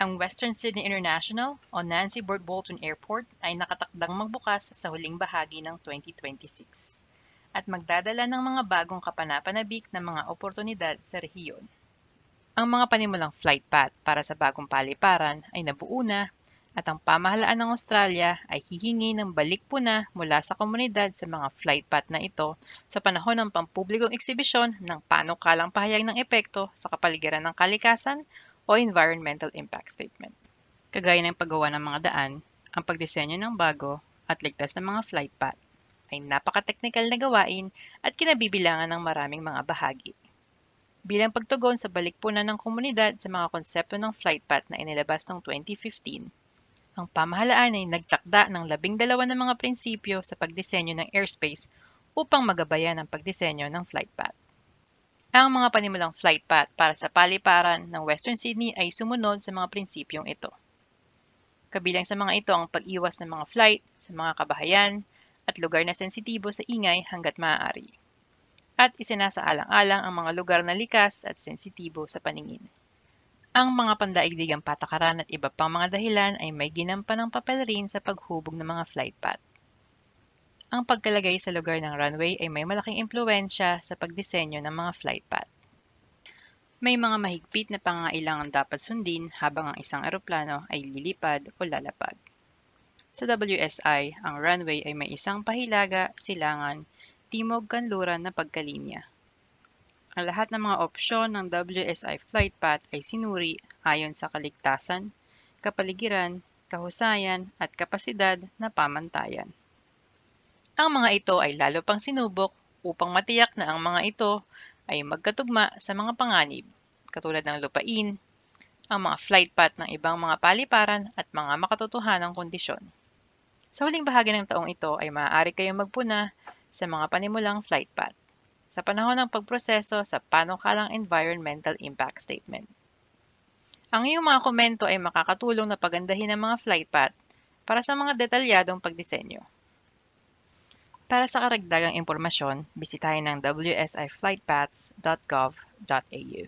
Ang Western Sydney International o Nancy Bird Bolton Airport ay nakatakdang magbukas sa huling bahagi ng 2026 at magdadala ng mga bagong kapanapanabik na mga oportunidad sa rehiyon. Ang mga panimulang flight path para sa bagong paliparan ay nabuo na at ang pamahalaan ng Australia ay hihingi ng balik puna mula sa komunidad sa mga flight path na ito sa panahon ng pampublikong eksibisyon ng panukalang pahayag ng epekto sa kapaligiran ng kalikasan o environmental impact statement. Kagaya ng paggawa ng mga daan, ang pagdisenyo ng bago at ligtas ng mga flight path ay napaka-technical na gawain at kinabibilangan ng maraming mga bahagi. Bilang pagtugon sa balikpunan ng komunidad sa mga konsepto ng flight path na inilabas noong 2015, ang pamahalaan ay nagtakda ng labing dalawa ng mga prinsipyo sa pagdisenyo ng airspace upang magabayan ang pagdisenyo ng flight path. Ang mga panimulang flight path para sa paliparan ng Western Sydney ay sumunod sa mga prinsipyong ito. Kabilang sa mga ito ang pag-iwas ng mga flight sa mga kabahayan at lugar na sensitibo sa ingay hanggat maaari. At isinasaalang-alang ang mga lugar na likas at sensitibo sa paningin. Ang mga pandaigdigang patakaran at iba pang mga dahilan ay may ginampan ng papel rin sa paghubog ng mga flight path. Ang pagkalagay sa lugar ng runway ay may malaking impluensya sa pagdisenyo ng mga flight path. May mga mahigpit na pangailangan dapat sundin habang ang isang eroplano ay lilipad o lalapag. Sa WSI, ang runway ay may isang pahilaga, silangan, timog kanluran na pagkalinya. Ang lahat ng mga opsyon ng WSI flight path ay sinuri ayon sa kaligtasan, kapaligiran, kahusayan at kapasidad na pamantayan. Ang mga ito ay lalo pang sinubok upang matiyak na ang mga ito ay magkatugma sa mga panganib, katulad ng lupain, ang mga flight path ng ibang mga paliparan at mga makatotohanang kondisyon. Sa huling bahagi ng taong ito ay maaari kayong magpuna sa mga panimulang flight path sa panahon ng pagproseso sa panukalang Environmental Impact Statement. Ang iyong mga komento ay makakatulong na pagandahin ang mga flight path para sa mga detalyadong pagdisenyo. Para sa karagdagang impormasyon, bisitahin ang wsiflightpaths.gov.au.